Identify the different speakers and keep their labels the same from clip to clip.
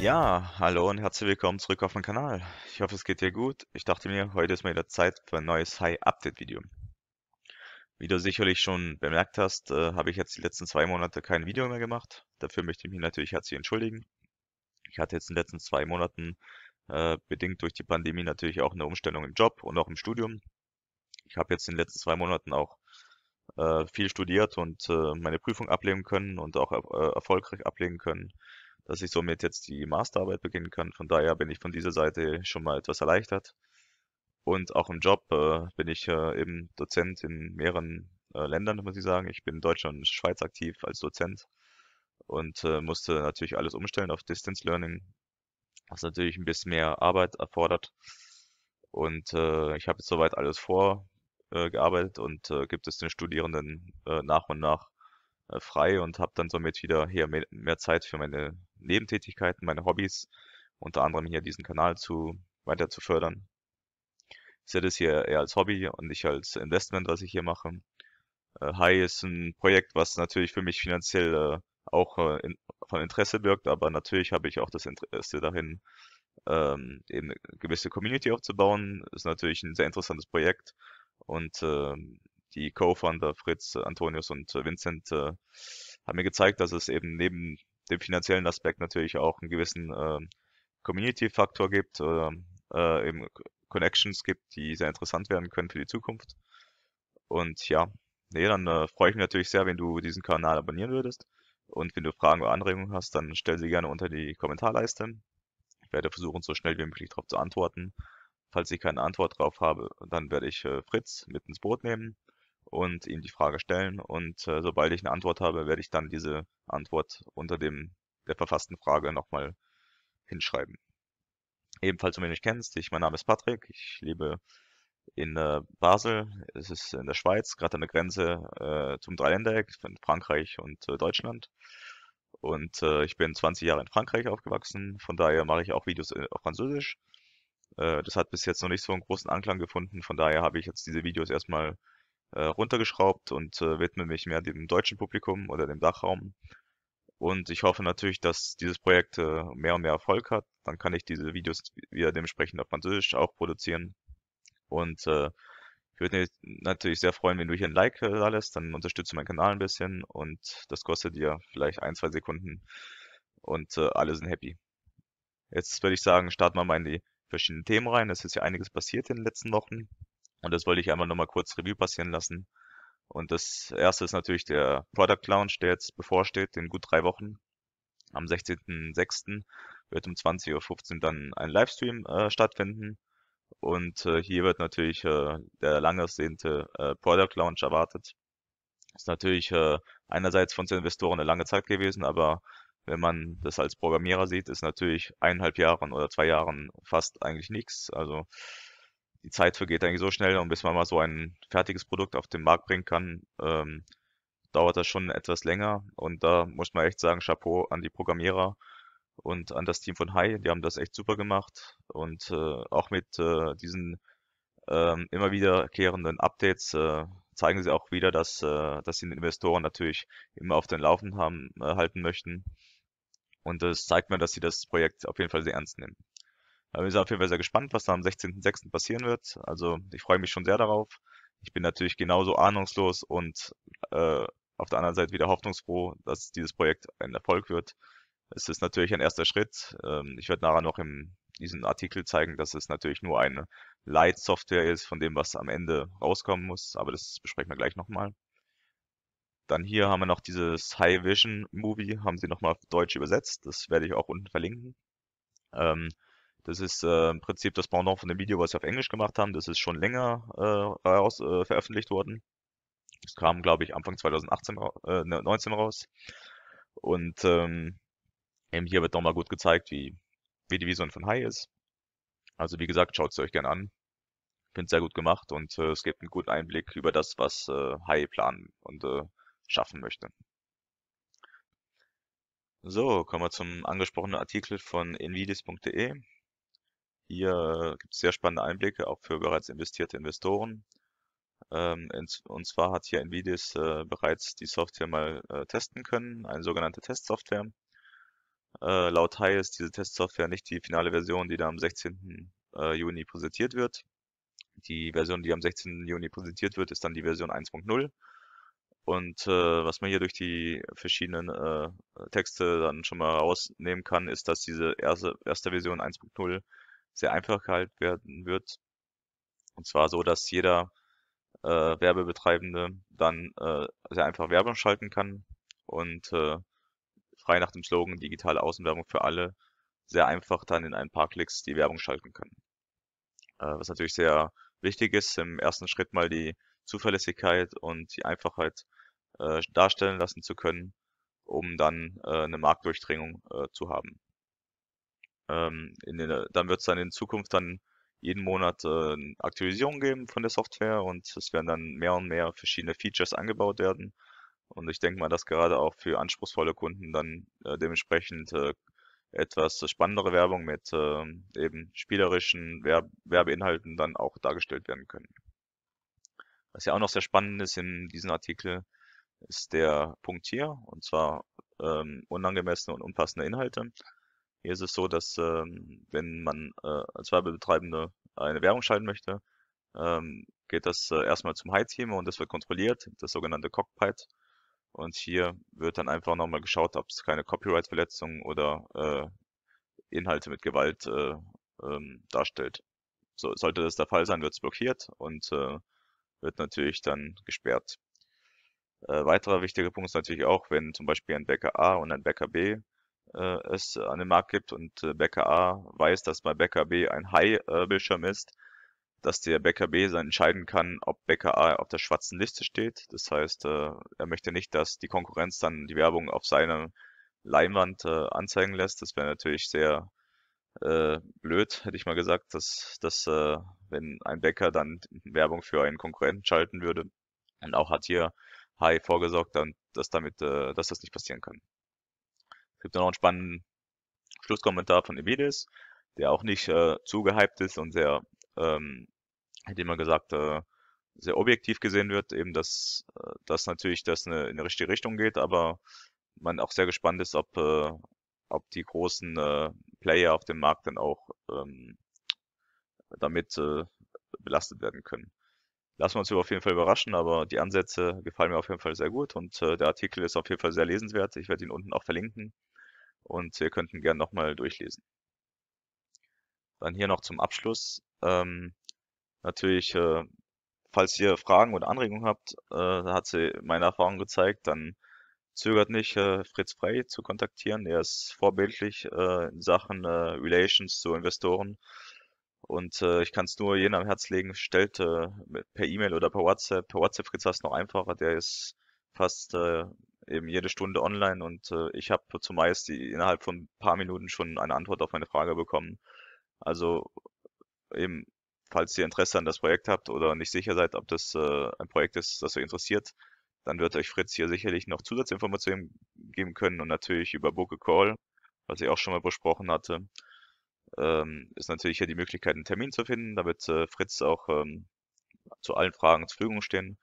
Speaker 1: Ja, hallo und herzlich willkommen zurück auf meinem Kanal. Ich hoffe es geht dir gut. Ich dachte mir, heute ist mal wieder Zeit für ein neues High-Update-Video. Wie du sicherlich schon bemerkt hast, äh, habe ich jetzt die letzten zwei Monate kein Video mehr gemacht. Dafür möchte ich mich natürlich herzlich entschuldigen. Ich hatte jetzt in den letzten zwei Monaten, äh, bedingt durch die Pandemie, natürlich auch eine Umstellung im Job und auch im Studium. Ich habe jetzt in den letzten zwei Monaten auch äh, viel studiert und äh, meine Prüfung ablegen können und auch äh, erfolgreich ablegen können dass ich somit jetzt die Masterarbeit beginnen kann. Von daher bin ich von dieser Seite schon mal etwas erleichtert. Und auch im Job äh, bin ich äh, eben Dozent in mehreren äh, Ländern, muss ich sagen. Ich bin in Deutschland und Schweiz aktiv als Dozent und äh, musste natürlich alles umstellen auf Distance Learning, was natürlich ein bisschen mehr Arbeit erfordert. Und äh, ich habe jetzt soweit alles vorgearbeitet äh, und gibt es den Studierenden nach und nach frei und habe dann somit wieder hier mehr, mehr Zeit für meine Nebentätigkeiten, meine Hobbys, unter anderem hier diesen Kanal zu weiter zu fördern. Ich sehe das hier eher als Hobby und nicht als Investment, was ich hier mache. Äh, Hi ist ein Projekt, was natürlich für mich finanziell äh, auch äh, von Interesse birgt, aber natürlich habe ich auch das Interesse darin, ähm, eben eine gewisse Community aufzubauen. Ist natürlich ein sehr interessantes Projekt und ähm, die Co-Founder Fritz, Antonius und Vincent haben mir gezeigt, dass es eben neben dem finanziellen Aspekt natürlich auch einen gewissen äh, Community-Faktor gibt oder ähm, äh, eben Connections gibt, die sehr interessant werden können für die Zukunft. Und ja, nee, dann äh, freue ich mich natürlich sehr, wenn du diesen Kanal abonnieren würdest. Und wenn du Fragen oder Anregungen hast, dann stell sie gerne unter die Kommentarleiste. Ich werde versuchen, so schnell wie möglich darauf zu antworten. Falls ich keine Antwort drauf habe, dann werde ich äh, Fritz mit ins Boot nehmen und ihm die Frage stellen. Und äh, sobald ich eine Antwort habe, werde ich dann diese Antwort unter dem der verfassten Frage nochmal hinschreiben. Ebenfalls, wenn du mich kennst, ich, mein Name ist Patrick, ich lebe in äh, Basel, es ist in der Schweiz, gerade an der Grenze äh, zum Dreiländereck von Frankreich und äh, Deutschland. Und äh, ich bin 20 Jahre in Frankreich aufgewachsen, von daher mache ich auch Videos äh, auf Französisch. Äh, das hat bis jetzt noch nicht so einen großen Anklang gefunden, von daher habe ich jetzt diese Videos erstmal äh, runtergeschraubt und äh, widme mich mehr dem deutschen Publikum oder dem Dachraum. Und ich hoffe natürlich, dass dieses Projekt äh, mehr und mehr Erfolg hat. Dann kann ich diese Videos wieder dementsprechend auf Französisch auch produzieren. Und äh, ich würde mich natürlich sehr freuen, wenn du hier ein Like äh, da lässt. Dann unterstützt du meinen Kanal ein bisschen und das kostet dir vielleicht ein, zwei Sekunden. Und äh, alle sind happy. Jetzt würde ich sagen, starten wir mal in die verschiedenen Themen rein. Es ist ja einiges passiert in den letzten Wochen. Und das wollte ich einmal nochmal kurz Revue passieren lassen. Und das erste ist natürlich der Product Launch, der jetzt bevorsteht in gut drei Wochen. Am 16.06. wird um 20.15 Uhr dann ein Livestream äh, stattfinden. Und äh, hier wird natürlich äh, der lang ersehnte äh, Product Launch erwartet. Ist natürlich äh, einerseits von den Investoren eine lange Zeit gewesen, aber wenn man das als Programmierer sieht, ist natürlich eineinhalb Jahren oder zwei Jahren fast eigentlich nichts. Also die Zeit vergeht eigentlich so schnell und bis man mal so ein fertiges Produkt auf den Markt bringen kann, ähm, dauert das schon etwas länger. Und da muss man echt sagen, Chapeau an die Programmierer und an das Team von Hai, die haben das echt super gemacht. Und äh, auch mit äh, diesen ähm, immer wiederkehrenden Updates äh, zeigen sie auch wieder, dass, äh, dass sie den Investoren natürlich immer auf den Laufen haben, äh, halten möchten. Und das zeigt mir, dass sie das Projekt auf jeden Fall sehr ernst nehmen wir sind auf jeden Fall sehr gespannt, was da am 16.06. passieren wird. Also ich freue mich schon sehr darauf. Ich bin natürlich genauso ahnungslos und äh, auf der anderen Seite wieder hoffnungsfroh, dass dieses Projekt ein Erfolg wird. Es ist natürlich ein erster Schritt. Ähm, ich werde nachher noch in diesem Artikel zeigen, dass es natürlich nur eine Light-Software ist von dem, was am Ende rauskommen muss. Aber das besprechen wir gleich nochmal. Dann hier haben wir noch dieses High Vision Movie, haben sie nochmal auf Deutsch übersetzt. Das werde ich auch unten verlinken. Ähm, das ist äh, im Prinzip das Pendant von dem Video, was wir auf Englisch gemacht haben. Das ist schon länger äh, raus, äh, veröffentlicht worden. Das kam, glaube ich, Anfang 2018, äh, 19 ne, raus. Und ähm, eben hier wird nochmal gut gezeigt, wie, wie die Vision von High ist. Also wie gesagt, schaut es euch gerne an. Finde es sehr gut gemacht und äh, es gibt einen guten Einblick über das, was äh, High planen und äh, schaffen möchte. So, kommen wir zum angesprochenen Artikel von invidis.de. Hier äh, gibt es sehr spannende Einblicke, auch für bereits investierte Investoren. Ähm, und zwar hat hier Nvidis äh, bereits die Software mal äh, testen können, eine sogenannte Testsoftware. laut Thai ist diese Testsoftware nicht die finale Version, die da am 16. Juni präsentiert wird. Die Version, die am 16. Juni präsentiert wird, ist dann die Version 1.0. Und äh, was man hier durch die verschiedenen äh, Texte dann schon mal rausnehmen kann, ist, dass diese erste, erste Version 1.0 sehr einfach gehalten werden wird. Und zwar so, dass jeder äh, Werbebetreibende dann äh, sehr einfach Werbung schalten kann und äh, frei nach dem Slogan digitale Außenwerbung für alle sehr einfach dann in ein paar Klicks die Werbung schalten kann. Äh, was natürlich sehr wichtig ist, im ersten Schritt mal die Zuverlässigkeit und die Einfachheit äh, darstellen lassen zu können, um dann äh, eine Marktdurchdringung äh, zu haben. Ähm, den, äh, dann wird es dann in Zukunft dann jeden Monat äh, Aktualisierung geben von der Software und es werden dann mehr und mehr verschiedene Features angebaut werden. Und ich denke mal, dass gerade auch für anspruchsvolle Kunden dann äh, dementsprechend äh, etwas spannendere Werbung mit äh, eben spielerischen Werb Werbeinhalten dann auch dargestellt werden können. Was ja auch noch sehr spannend ist in diesem Artikel, ist der Punkt hier, und zwar ähm, unangemessene und unpassende Inhalte. Hier ist es so, dass ähm, wenn man äh, als Werbebetreibende eine Werbung schalten möchte, ähm, geht das äh, erstmal zum High-Thema und das wird kontrolliert, das sogenannte Cockpit. Und hier wird dann einfach nochmal geschaut, ob es keine copyright verletzungen oder äh, Inhalte mit Gewalt äh, ähm, darstellt. So, sollte das der Fall sein, wird es blockiert und äh, wird natürlich dann gesperrt. Äh, weiterer wichtiger Punkt ist natürlich auch, wenn zum Beispiel ein Bäcker A und ein Bäcker B äh, es an den Markt gibt und äh, Bäcker A weiß, dass bei Bäcker B ein High-Bildschirm äh, ist, dass der Bäcker B dann entscheiden kann, ob Bäcker A auf der schwarzen Liste steht. Das heißt, äh, er möchte nicht, dass die Konkurrenz dann die Werbung auf seine Leinwand äh, anzeigen lässt. Das wäre natürlich sehr äh, blöd, hätte ich mal gesagt, dass, dass äh, wenn ein Bäcker dann Werbung für einen Konkurrenten schalten würde. Und auch hat hier High vorgesorgt, dann, dass damit, äh, dass das nicht passieren kann. Es gibt noch einen spannenden Schlusskommentar von Emidis, der auch nicht äh, zu gehypt ist und sehr, ähm, hätte immer gesagt, äh, sehr objektiv gesehen wird, eben dass, äh, dass natürlich das eine, in die richtige Richtung geht, aber man auch sehr gespannt ist, ob, äh, ob die großen äh, Player auf dem Markt dann auch ähm, damit äh, belastet werden können. Lassen wir uns auf jeden Fall überraschen, aber die Ansätze gefallen mir auf jeden Fall sehr gut und äh, der Artikel ist auf jeden Fall sehr lesenswert. Ich werde ihn unten auch verlinken und wir könnten gern nochmal durchlesen. Dann hier noch zum Abschluss. Ähm, natürlich, äh, falls ihr Fragen oder Anregungen habt, äh, hat sie meine Erfahrung gezeigt, dann zögert nicht, äh, Fritz Frey zu kontaktieren. Er ist vorbildlich äh, in Sachen äh, Relations zu Investoren. Und äh, ich kann es nur jedem am Herz legen, stellt äh, per E-Mail oder per WhatsApp. Per WhatsApp Fritz hast noch einfacher, der ist fast äh, eben jede Stunde online und äh, ich habe zumeist die, innerhalb von ein paar Minuten schon eine Antwort auf meine Frage bekommen. Also eben, falls ihr Interesse an das Projekt habt oder nicht sicher seid, ob das äh, ein Projekt ist, das euch interessiert, dann wird euch Fritz hier sicherlich noch Zusatzinformationen geben können und natürlich über Book a Call, was ich auch schon mal besprochen hatte, ähm, ist natürlich hier die Möglichkeit, einen Termin zu finden, damit äh, Fritz auch ähm, zu allen Fragen zur Verfügung stehen.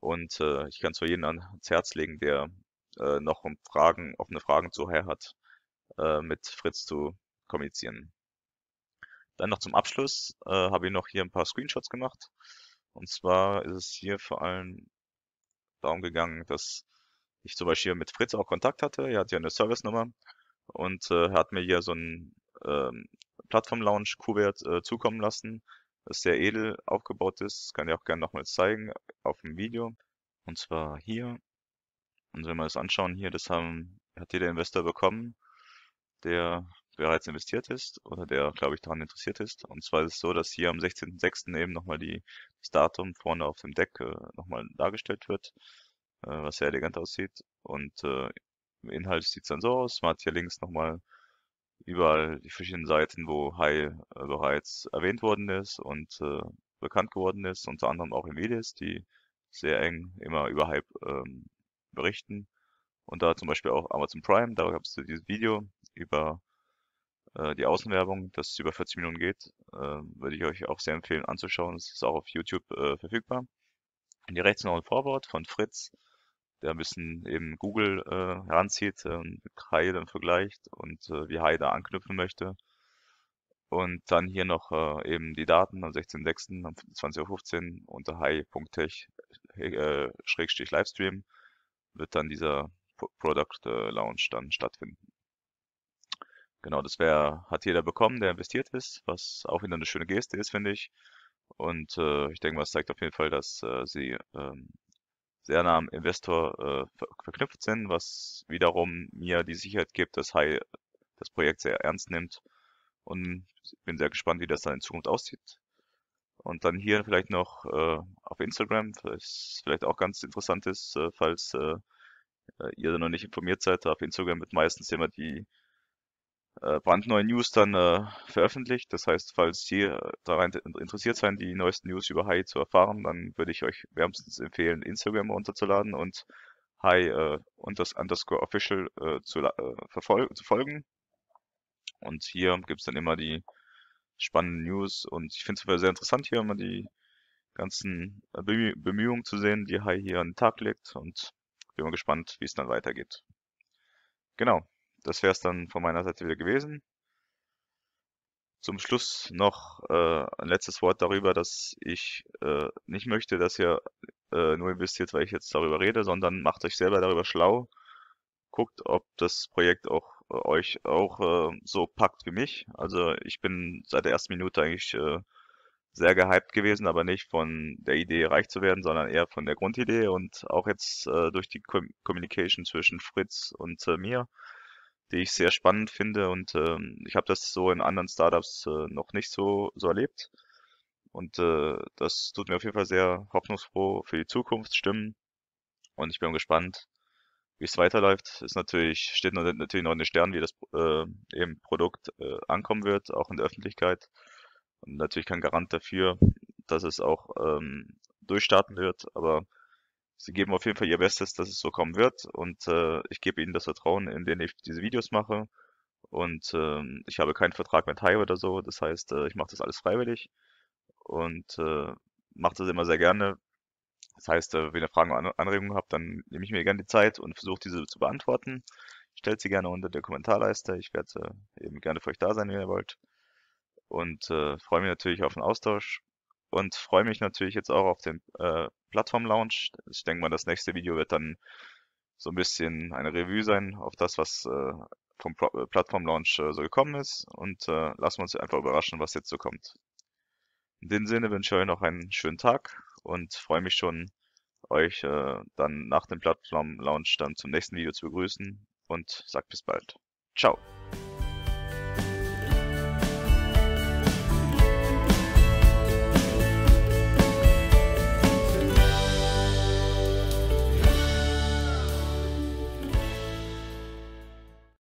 Speaker 1: Und äh, ich kann es für jeden ans Herz legen, der äh, noch um Fragen, offene Fragen zu her hat, äh, mit Fritz zu kommunizieren. Dann noch zum Abschluss äh, habe ich noch hier ein paar Screenshots gemacht. Und zwar ist es hier vor allem darum gegangen, dass ich zum Beispiel mit Fritz auch Kontakt hatte. Er hat ja eine Service-Nummer und äh, hat mir hier so ein ähm, Plattform-Lounge-Kuvert äh, zukommen lassen, das sehr edel aufgebaut ist. Das kann ich auch gerne nochmal zeigen auf dem Video. Und zwar hier und wenn wir das anschauen hier, das haben, hat jeder Investor bekommen, der bereits investiert ist oder der, glaube ich, daran interessiert ist. Und zwar ist es so, dass hier am 16.06. eben nochmal die, das Datum vorne auf dem Deck äh, nochmal dargestellt wird, äh, was sehr elegant aussieht. Und äh, im Inhalt sieht es dann so aus. Man hat hier links nochmal überall die verschiedenen Seiten, wo Hai äh, bereits erwähnt worden ist und äh, bekannt geworden ist, unter anderem auch in Videos, die sehr eng immer über Hype ähm, berichten. Und da zum Beispiel auch Amazon Prime, da gab es dieses Video über äh, die Außenwerbung, das über 40 Minuten geht. Äh, würde ich euch auch sehr empfehlen anzuschauen. Es ist auch auf YouTube äh, verfügbar. Und hier rechts noch ein Vorwort von Fritz, der ein bisschen eben Google äh, heranzieht, äh, mit Kai dann vergleicht und äh, wie Hai da anknüpfen möchte. Und dann hier noch äh, eben die Daten am 16.06. um 20.15 Uhr unter hai.tech-livestream wird dann dieser Product äh, Launch dann stattfinden. Genau, das wäre, hat jeder bekommen, der investiert ist, was auch wieder eine schöne Geste ist, finde ich. Und äh, ich denke mal, es zeigt auf jeden Fall, dass äh, sie ähm, sehr nah am Investor äh, verknüpft sind, was wiederum mir die Sicherheit gibt, dass Hai das Projekt sehr ernst nimmt. Und bin sehr gespannt, wie das dann in Zukunft aussieht. Und dann hier vielleicht noch äh, auf Instagram, was vielleicht auch ganz interessant ist, äh, falls äh, äh ihr da noch nicht informiert seid. Auf Instagram wird meistens immer die äh, brandneuen News dann äh, veröffentlicht. Das heißt, falls ihr äh, daran interessiert seid, die neuesten News über HI zu erfahren, dann würde ich euch wärmstens empfehlen, Instagram runterzuladen und HI äh, und das Underscore Official äh, zu, äh, zu folgen. Und hier gibt's dann immer die spannende News und ich finde es sehr interessant hier immer die ganzen Bemühungen zu sehen, die Hai hier an den Tag legt und bin mal gespannt, wie es dann weitergeht. Genau, das wäre es dann von meiner Seite wieder gewesen. Zum Schluss noch äh, ein letztes Wort darüber, dass ich äh, nicht möchte, dass ihr äh, nur investiert, weil ich jetzt darüber rede, sondern macht euch selber darüber schlau. Guckt, ob das Projekt auch euch auch äh, so packt wie mich. Also ich bin seit der ersten Minute eigentlich äh, sehr gehypt gewesen, aber nicht von der Idee reich zu werden, sondern eher von der Grundidee und auch jetzt äh, durch die Com Communication zwischen Fritz und äh, mir, die ich sehr spannend finde und äh, ich habe das so in anderen Startups äh, noch nicht so, so erlebt. Und äh, das tut mir auf jeden Fall sehr hoffnungsfroh für die Zukunft stimmen. Und ich bin gespannt, wie es weiterläuft, ist natürlich, steht natürlich noch in den Sternen, wie das äh, eben Produkt äh, ankommen wird, auch in der Öffentlichkeit. Und natürlich kein Garant dafür, dass es auch ähm, durchstarten wird, aber sie geben auf jeden Fall ihr Bestes, dass es so kommen wird. Und äh, ich gebe ihnen das Vertrauen, indem ich diese Videos mache. Und äh, ich habe keinen Vertrag mit Hive oder so. Das heißt, äh, ich mache das alles freiwillig und äh, mache das immer sehr gerne, das heißt, äh, wenn ihr Fragen oder Anregungen habt, dann nehme ich mir gerne die Zeit und versuche diese zu beantworten. Stellt sie gerne unter der Kommentarleiste. Ich werde äh, eben gerne für euch da sein, wenn ihr wollt. Und äh, freue mich natürlich auf den Austausch und freue mich natürlich jetzt auch auf den äh, Plattform-Launch. Ich denke mal, das nächste Video wird dann so ein bisschen eine Revue sein auf das, was äh, vom äh, Plattform-Launch äh, so gekommen ist. Und äh, lassen wir uns einfach überraschen, was jetzt so kommt. In dem Sinne wünsche ich euch noch einen schönen Tag und freue mich schon, euch äh, dann nach dem Plattform-Launch dann zum nächsten Video zu begrüßen und sagt bis bald. Ciao.